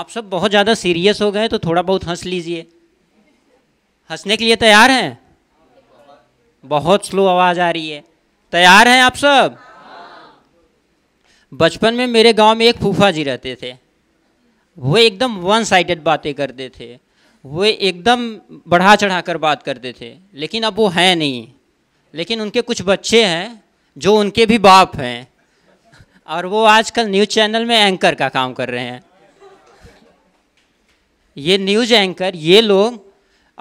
आप सब बहुत ज़्यादा सीरियस हो गए तो थोड़ा बहुत हंस लीजिए हंसने के लिए तैयार हैं बहुत स्लो आवाज़ आ रही है तैयार हैं आप सब बचपन में मेरे गांव में एक फूफा जी रहते थे वो एकदम वन साइडेड बातें करते थे वो एकदम बढ़ा चढ़ा कर बात करते थे लेकिन अब वो हैं नहीं लेकिन उनके कुछ बच्चे हैं जो उनके भी बाप हैं और वो आजकल न्यूज़ चैनल में एंकर का काम कर रहे हैं ये न्यूज एंकर ये लोग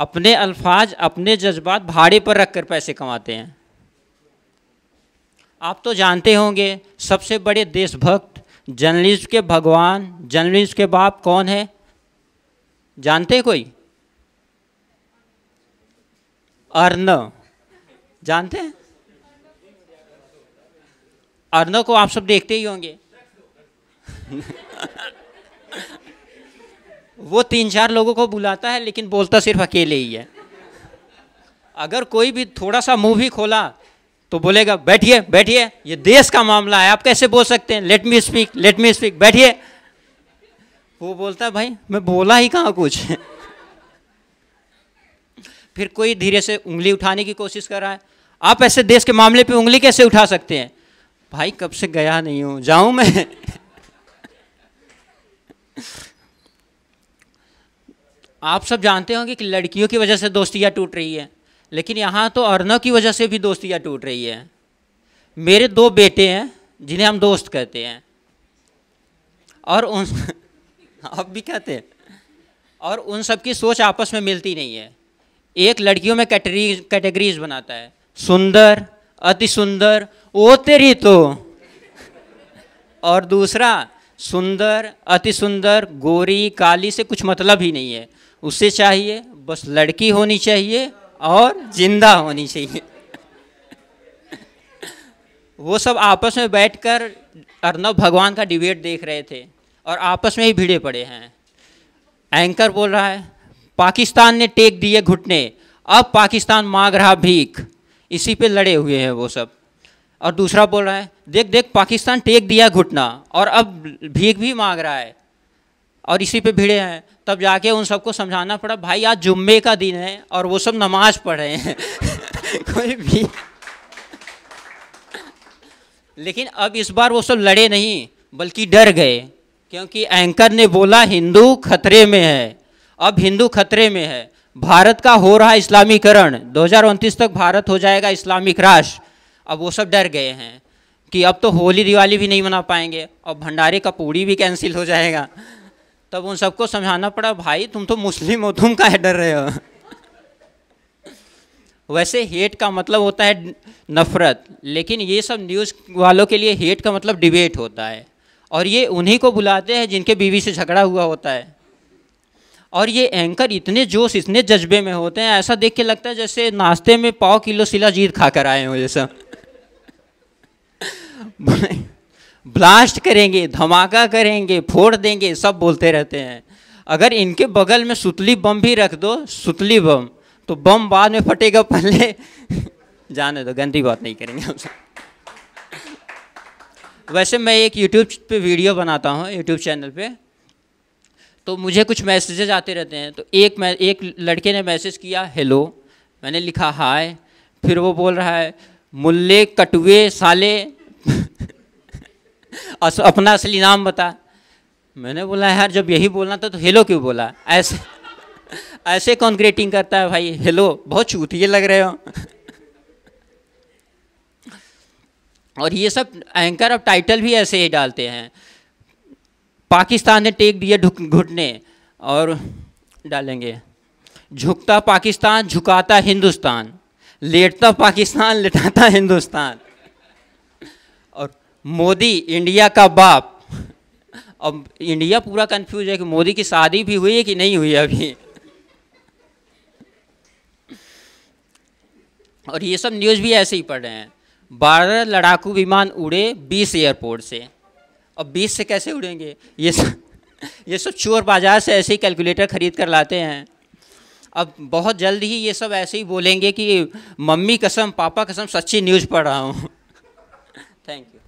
अपने अल्फाज अपने जज्बात भाड़े पर रख कर पैसे कमाते हैं आप तो जानते होंगे सबसे बड़े देशभक्त जर्नलिस्ट के भगवान जर्नलिस्ट के बाप कौन है जानते कोई अर्नव जानते हैं अर्नव को आप सब देखते ही होंगे वो तीन चार लोगों को बुलाता है लेकिन बोलता सिर्फ अकेले ही है अगर कोई भी थोड़ा सा मुंह भी खोला तो बोलेगा बैठिए बैठिए ये देश का मामला है आप कैसे बोल सकते हैं let me speak let me speak बैठिए वो बोलता है भाई मैं बोला ही कहाँ कुछ फिर कोई धीरे से उंगली उठाने की कोशिश कर रहा है आप ऐसे देश के मामले पे उंगली कैसे उठा सकते हैं भाई कब से गया नहीं हूँ जाऊँ मैं आप सब जानते होंगे कि लड़कियों की वजह से दोस्तियाँ टूट रही है लेकिन यहाँ तो अर्नव की वजह से भी दोस्तियाँ टूट रही है मेरे दो बेटे हैं जिन्हें हम दोस्त कहते हैं और उन अब भी कहते हैं और उन सब की सोच आपस में मिलती नहीं है एक लड़कियों में कैटेगरी कैटेगरीज बनाता है सुंदर अति सुंदर ओ तेरी तो और दूसरा सुंदर अति सुंदर गोरी काली से कुछ मतलब ही नहीं है उससे चाहिए बस लड़की होनी चाहिए और जिंदा होनी चाहिए वो सब आपस में बैठकर अर्नब भगवान का डिबेट देख रहे थे और आपस में ही भिड़े पड़े हैं एंकर बोल रहा है पाकिस्तान ने टेक दिए घुटने अब पाकिस्तान मांग रहा भीख इसी पे लड़े हुए हैं वो सब और दूसरा बोल रहा है देख देख पाकिस्तान टेक दिया घुटना और अब भीख भी मांग रहा है और इसी पे भिड़े हैं तब जाके उन सबको समझाना पड़ा भाई आज जुम्मे का दिन है और वो सब नमाज पढ़ रहे हैं कोई भी लेकिन अब इस बार वो सब लड़े नहीं बल्कि डर गए क्योंकि एंकर ने बोला हिंदू खतरे में है अब हिंदू खतरे में है भारत का हो रहा इस्लामीकरण दो तक भारत हो जाएगा इस्लामिक राष्ट्र अब वो सब डर गए हैं कि अब तो होली दिवाली भी नहीं मना पाएंगे और भंडारे का पूड़ी भी कैंसिल हो जाएगा तब उन सबको समझाना पड़ा भाई तुम तो मुस्लिम हो तुम का डर रहे हो वैसे हेट का मतलब होता है नफ़रत लेकिन ये सब न्यूज़ वालों के लिए हेट का मतलब डिबेट होता है और ये उन्हीं को बुलाते हैं जिनके बीवी से झगड़ा हुआ होता है और ये एंकर इतने जोश इतने जज्बे में होते हैं ऐसा देख के लगता है जैसे नाश्ते में पाव किलो सिला जीत खा कर आए हों जैसा ब्लास्ट करेंगे धमाका करेंगे फोड़ देंगे सब बोलते रहते हैं अगर इनके बगल में सुतली बम भी रख दो सुतली बम तो बम बाद में फटेगा पहले जाने दो गंदी बात नहीं करेंगे हम सब वैसे मैं एक यूट्यूब पे वीडियो बनाता हूँ यूट्यूब चैनल पे तो मुझे कुछ मैसेजेज आते रहते हैं तो एक मैं एक लड़के ने मैसेज किया हेलो मैंने लिखा हाय फिर वो बोल रहा है मुल्ले कटुए साले अस, अपना असली नाम बता मैंने बोला यार जब यही बोलना था तो हेलो क्यों बोला ऐसे ऐसे कौन ग्रेटिंग करता है भाई हेलो बहुत चूतिए लग रहे हो और ये सब एंकर अब टाइटल भी ऐसे ही डालते हैं पाकिस्तान ने टेक दिया घुटने और डालेंगे झुकता पाकिस्तान झुकाता हिंदुस्तान लेटता पाकिस्तान लेटाता हिंदुस्तान मोदी इंडिया का बाप अब इंडिया पूरा कंफ्यूज है कि मोदी की शादी भी हुई है कि नहीं हुई अभी और ये सब न्यूज़ भी ऐसे ही पढ़ रहे हैं बारह लड़ाकू विमान उड़े बीस एयरपोर्ट से अब बीस से कैसे उड़ेंगे ये सब ये सब चोर बाज़ार से ऐसे ही कैलकुलेटर ख़रीद कर लाते हैं अब बहुत जल्द ही ये सब ऐसे ही बोलेंगे कि मम्मी कसम पापा कसम सच्ची न्यूज़ पढ़ रहा हूँ थैंक यू